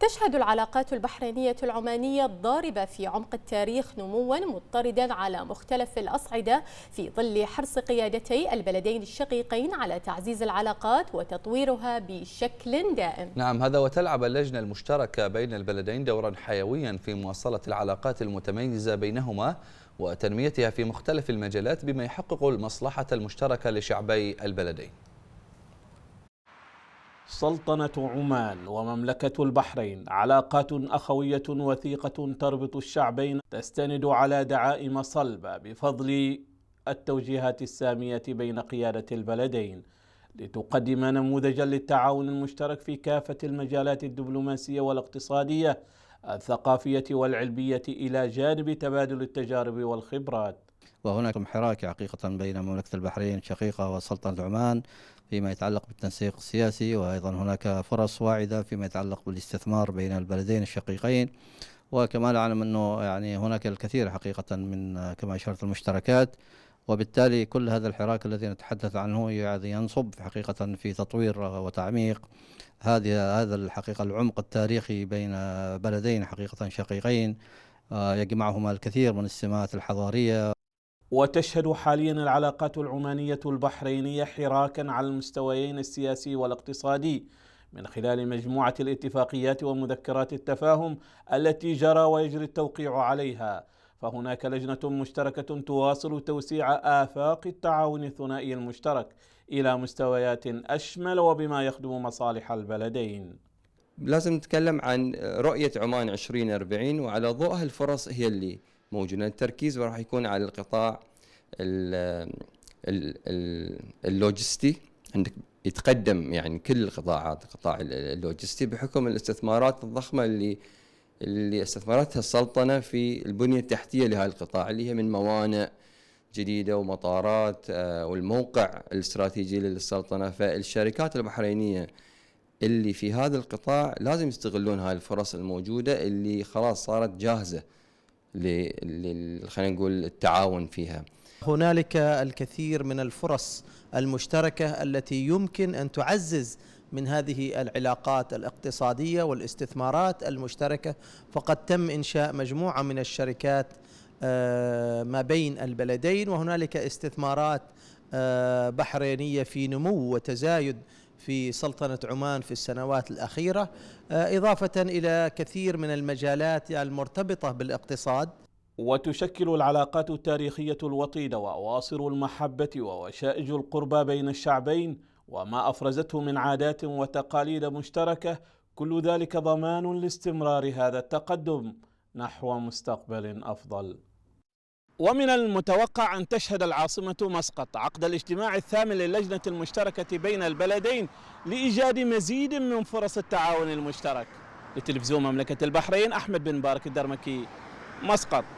تشهد العلاقات البحرينية العمانية الضاربة في عمق التاريخ نموا مضطردا على مختلف الأصعدة في ظل حرص قيادتي البلدين الشقيقين على تعزيز العلاقات وتطويرها بشكل دائم نعم هذا وتلعب اللجنة المشتركة بين البلدين دورا حيويا في مواصلة العلاقات المتميزة بينهما وتنميتها في مختلف المجالات بما يحقق المصلحة المشتركة لشعبي البلدين سلطنة عمان ومملكة البحرين علاقات أخوية وثيقة تربط الشعبين تستند على دعائم صلبة بفضل التوجيهات السامية بين قيادة البلدين لتقدم نموذجا للتعاون المشترك في كافة المجالات الدبلوماسية والاقتصادية الثقافية والعلمية إلى جانب تبادل التجارب والخبرات وهناك حراك حقيقة بين مملكة البحرين الشقيقة وسلطنة عمان فيما يتعلق بالتنسيق السياسي وأيضا هناك فرص واعدة فيما يتعلق بالاستثمار بين البلدين الشقيقين وكما نعلم أنه يعني هناك الكثير حقيقة من كما أشرت المشتركات وبالتالي كل هذا الحراك الذي نتحدث عنه يعني ينصب حقيقة في تطوير وتعميق هذه هذا الحقيقة العمق التاريخي بين بلدين حقيقة شقيقين آه، يجمعهما الكثير من السمات الحضارية وتشهد حاليا العلاقات العمانية البحرينية حراكا على المستويين السياسي والاقتصادي من خلال مجموعة الاتفاقيات ومذكرات التفاهم التي جرى ويجري التوقيع عليها فهناك لجنة مشتركة تواصل توسيع آفاق التعاون الثنائي المشترك إلى مستويات أشمل وبما يخدم مصالح البلدين لازم نتكلم عن رؤية عمان 2040 وعلى ضوءها الفرص هي اللي موجود التركيز راح يكون على القطاع اللوجستي عندك يتقدم يعني كل القطاعات قطاع اللوجستي بحكم الاستثمارات الضخمه اللي اللي استثمرتها السلطنه في البنيه التحتيه لهذا القطاع اللي هي من موانئ جديده ومطارات آه، والموقع الاستراتيجي للسلطنه فالشركات البحرينيه اللي في هذا القطاع لازم يستغلون هاي الفرص الموجوده اللي خلاص صارت جاهزه خلينا نقول التعاون فيها هنالك الكثير من الفرص المشتركة التي يمكن أن تعزز من هذه العلاقات الاقتصادية والاستثمارات المشتركة فقد تم إنشاء مجموعة من الشركات آه، ما بين البلدين وهنالك استثمارات آه، بحرينية في نمو وتزايد في سلطنة عمان في السنوات الأخيرة آه، إضافة إلى كثير من المجالات المرتبطة بالاقتصاد وتشكل العلاقات التاريخية الوطيدة وأواصر المحبة ووشائج القربى بين الشعبين وما أفرزته من عادات وتقاليد مشتركة كل ذلك ضمان لاستمرار هذا التقدم نحو مستقبل أفضل ومن المتوقع أن تشهد العاصمة مسقط عقد الاجتماع الثامن للجنة المشتركة بين البلدين لإيجاد مزيد من فرص التعاون المشترك لتلفزيون مملكة البحرين أحمد بن بارك الدرمكي مسقط